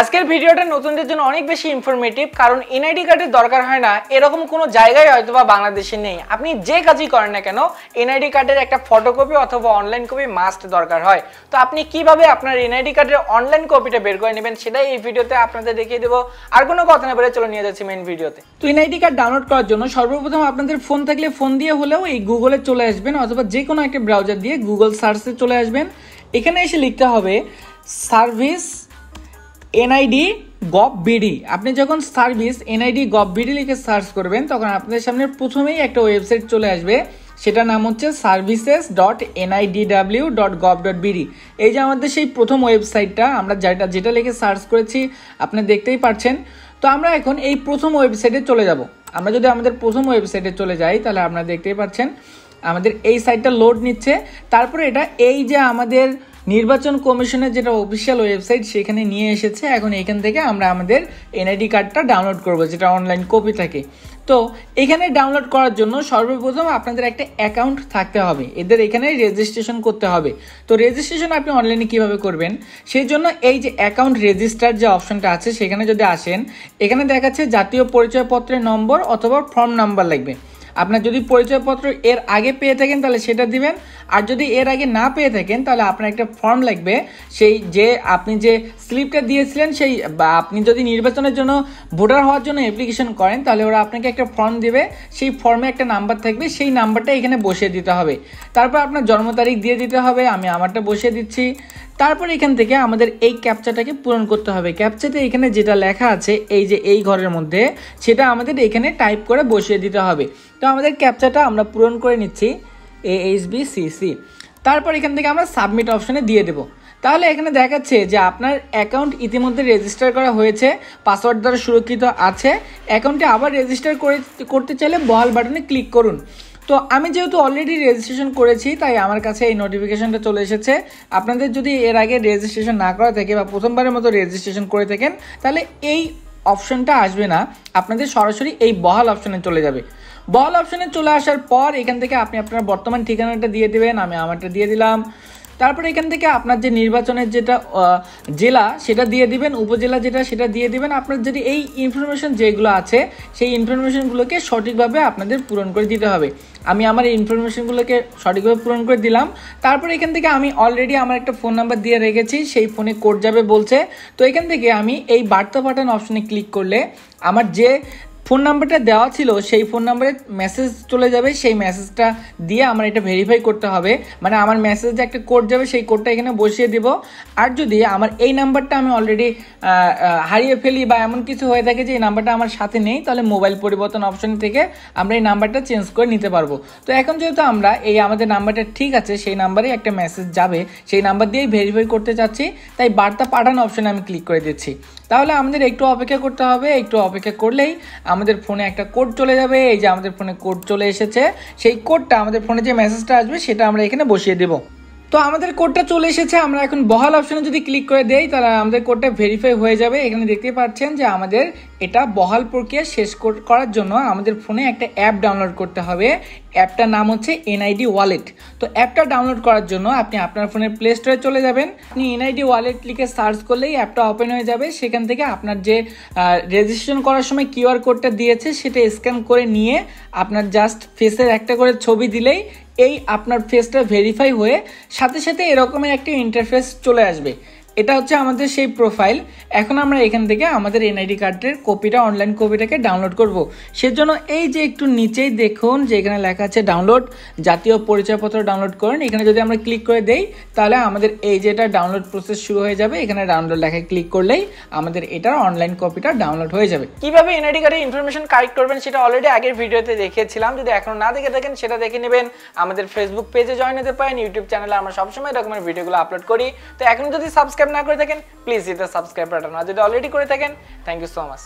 আজকের ভিডিওটা নতুনদের জন্য অনেক বেশি ইনফরমেটিভ কারণ এনআইডি কার্ডের দরকার হয় না এরকম কোনো জায়গায় হয়তো বা বাংলাদেশে নেই আপনি যে কাজই করেন না কেন এনআইডি কার্ডের একটা ফটোকপি অথবা অনলাইন কপি মাস্ট দরকার হয় তো আপনি কিভাবে আপনার এনআইডি কার্ডের অনলাইন কপিটা বের করে নেবেন সেটাই এই ভিডিওতে আপনাদের দেখিয়ে দেবো আর কোনো কথা না বলে চলে নিয়ে যাচ্ছি মেন ভিডিওতে তো এনআইডি কার্ড ডাউনলোড করার জন্য সর্বপ্রথম আপনাদের ফোন থাকলে ফোন দিয়ে হলেও এই গুগলে চলে আসবেন অথবা যে কোনো একটা ব্রাউজার দিয়ে গুগল সার্চে চলে আসবেন এখানে এসে লিখতে হবে সার্ভিস এনআইডি গভ বিডি আপনি যখন সার্ভিস এনআইডি গভ বিডি লিখে সার্চ করবেন তখন আপনাদের সামনে প্রথমেই একটা ওয়েবসাইট চলে আসবে সেটার নাম হচ্ছে services dot NID W dot gov dot BD এই যে আমাদের সেই প্রথম ওয়েবসাইটটা আমরা যেটা যেটা লিখে সার্চ করেছি আপনি দেখতেই পাচ্ছেন তো আমরা এখন এই প্রথম ওয়েবসাইটে চলে যাব আমরা যদি আমাদের প্রথম ওয়েবসাইটে চলে যাই তাহলে আপনারা দেখতেই পাচ্ছেন আমাদের এই সাইটটা লোড নিচ্ছে তারপরে এটা এই যে আমাদের নির্বাচন কমিশনের যেটা অফিসিয়াল ওয়েবসাইট সেখানে নিয়ে এসেছে এখন এখান থেকে আমরা আমাদের এনআইডি কার্ডটা ডাউনলোড করবো যেটা অনলাইন কপি থাকে তো এখানে ডাউনলোড করার জন্য সর্বপ্রথম আপনাদের একটা অ্যাকাউন্ট থাকতে হবে এদের এখানে রেজিস্ট্রেশন করতে হবে তো রেজিস্ট্রেশন আপনি অনলাইনে কিভাবে করবেন সেই জন্য এই যে অ্যাকাউন্ট রেজিস্টার যে অপশনটা আছে সেখানে যদি আসেন এখানে দেখাচ্ছে জাতীয় পরিচয়পত্রের নম্বর অথবা ফর্ম নাম্বার লাগবে আপনার যদি পরিচয়পত্র এর আগে পেয়ে থাকেন তাহলে সেটা দিবেন আর যদি এর আগে না পেয়ে থাকেন তাহলে আপনার একটা ফর্ম লাগবে সেই যে আপনি যে স্লিপটা দিয়েছিলেন সেই আপনি যদি নির্বাচনের জন্য ভোটার হওয়ার জন্য অ্যাপ্লিকেশন করেন তাহলে ওরা আপনাকে একটা ফর্ম দেবে সেই ফর্মে একটা নাম্বার থাকবে সেই নাম্বারটা এখানে বসিয়ে দিতে হবে তারপর আপনার জন্ম তারিখ দিয়ে দিতে হবে আমি আমারটা বসিয়ে দিচ্ছি তারপর এখান থেকে আমাদের এই ক্যাপচাটাকে পূরণ করতে হবে ক্যাপচাতে এখানে যেটা লেখা আছে এই যে এই ঘরের মধ্যে সেটা আমাদের এখানে টাইপ করে বসিয়ে দিতে হবে তো আমাদের ক্যাপচাটা আমরা পূরণ করে নিচ্ছি A H B C C তারপর এখান থেকে আমরা সাবমিট অপশানে দিয়ে দেবো তাহলে এখানে দেখাচ্ছে যে আপনার অ্যাকাউন্ট ইতিমধ্যে রেজিস্টার করা হয়েছে পাসওয়ার্ড দ্বারা সুরক্ষিত আছে অ্যাকাউন্টে আবার রেজিস্টার করে করতে চাইলে বহাল বাটনে ক্লিক করুন তো আমি যেহেতু অলরেডি রেজিস্ট্রেশন করেছি তাই আমার কাছে এই নোটিফিকেশনটা চলে এসেছে আপনাদের যদি এর আগে রেজিস্ট্রেশন না করা থাকে বা প্রথমবারের মতো রেজিস্ট্রেশন করে থাকেন তাহলে এই অপশানটা আসবে না আপনাদের সরাসরি এই বহাল অপশানে চলে যাবে বহাল অপশানে চলে আসার পর এখান থেকে আপনি আপনার বর্তমান ঠিকানাটা দিয়ে দেবেন আমি আমারটা দিয়ে দিলাম তারপরে এখান থেকে আপনার যে নির্বাচনের যেটা জেলা সেটা দিয়ে দিবেন উপজেলা যেটা সেটা দিয়ে দিবেন আপনার যদি এই ইনফরমেশন যেগুলো আছে সেই ইনফরমেশনগুলোকে সঠিকভাবে আপনাদের পূরণ করে দিতে হবে আমি আমার এই ইনফরমেশনগুলোকে সঠিকভাবে পূরণ করে দিলাম তারপর এখান থেকে আমি অলরেডি আমার একটা ফোন নাম্বার দিয়ে রেখেছি সেই ফোনে কোড যাবে বলছে তো এখান থেকে আমি এই বার্তা পাঠানো অপশনে ক্লিক করলে আমার যে ফোন নাম্বারটা দেওয়া ছিল সেই ফোন নাম্বারে মেসেজ চলে যাবে সেই মেসেজটা দিয়ে আমার এটা ভেরিফাই করতে হবে মানে আমার মেসেজে একটা কোড যাবে সেই কোডটা এখানে বসিয়ে দিব আর যদি আমার এই নাম্বারটা আমি অলরেডি হারিয়ে ফেলি বা এমন কিছু হয়ে থাকে যে এই নাম্বারটা আমার সাথে নেই তাহলে মোবাইল পরিবর্তন অপশন থেকে আমরা এই নাম্বারটা চেঞ্জ করে নিতে পারবো তো এখন যেহেতু আমরা এই আমাদের নাম্বারটা ঠিক আছে সেই নাম্বারে একটা মেসেজ যাবে সেই নাম্বার দিয়েই ভেরিফাই করতে চাচ্ছি তাই বার্তা পাঠানো অপশানে আমি ক্লিক করে দিচ্ছি তাহলে আমাদের একটু অপেক্ষা করতে হবে একটু অপেক্ষা করলেই আমাদের ফোনে একটা কোড চলে যাবে এই যে আমাদের ফোনে কোড চলে এসেছে সেই কোডটা আমাদের ফোনে যে মেসেজটা আসবে সেটা আমরা এখানে বসিয়ে দেবো তো আমাদের কোডটা চলে এসেছে আমরা এখন বহাল অপশানে যদি ক্লিক করে দেই তাহলে আমাদের কোডটা ভেরিফাই হয়ে যাবে এখানে দেখতে পাচ্ছেন যে আমাদের এটা বহাল প্রক্রিয়া শেষ করার জন্য আমাদের ফোনে একটা অ্যাপ ডাউনলোড করতে হবে অ্যাপটার নাম হচ্ছে এনআইডি ওয়ালেট তো অ্যাপটা ডাউনলোড করার জন্য আপনি আপনার ফোনের প্লে স্টোরে চলে যাবেন আপনি এনআইডি ওয়ালেট লিখে সার্চ করলেই অ্যাপটা ওপেন হয়ে যাবে সেখান থেকে আপনার যে রেজিস্ট্রেশন করার সময় কিউআর কোডটা দিয়েছে সেটা স্ক্যান করে নিয়ে আপনার জাস্ট ফেসের একটা করে ছবি দিলেই এই আপনার ফেসটা ভেরিফাই হয়ে সাথে সাথে এরকমের একটা ইন্টারফেস চলে আসবে এটা হচ্ছে আমাদের সেই প্রোফাইল এখন আমরা এখান থেকে আমাদের এনআইডি কার্ডের কপিটা অনলাইন কপিটাকে ডাউনলোড করব। সেজন্য এই যে একটু নিচেই দেখুন যে এখানে লেখা আছে ডাউনলোড জাতীয় পরিচয়পত্র ডাউনলোড করেন এখানে যদি আমরা ক্লিক করে দেই তাহলে আমাদের এই যেটা ডাউনলোড প্রসেস শুরু হয়ে যাবে এখানে ডাউনলোড লেখায় ক্লিক করলেই আমাদের এটার অনলাইন কপিটা ডাউনলোড হয়ে যাবে কিভাবে এনআইডি কার্ডের ইনফরমেশন কালেক্ট করবেন সেটা অলরেডি আগের ভিডিওতে দেখেছিলাম যদি এখনও না দেখে থাকেন সেটা দেখে নেবেন আমাদের ফেসবুক পেজে জয়েন হতে পারেন ইউটিউব চ্যানেলে আমরা সবসময় এরকমের ভিডিওগুলো আপলোড করি তো এখন যদি সাবস্ক্রাইব সাবস্ক্রাইব না করে থাকেন প্লিজ এটা সাবস্ক্রাইব বাটন আর যদি অলরেডি করে থাকেন থ্যাংক ইউ সো মাচ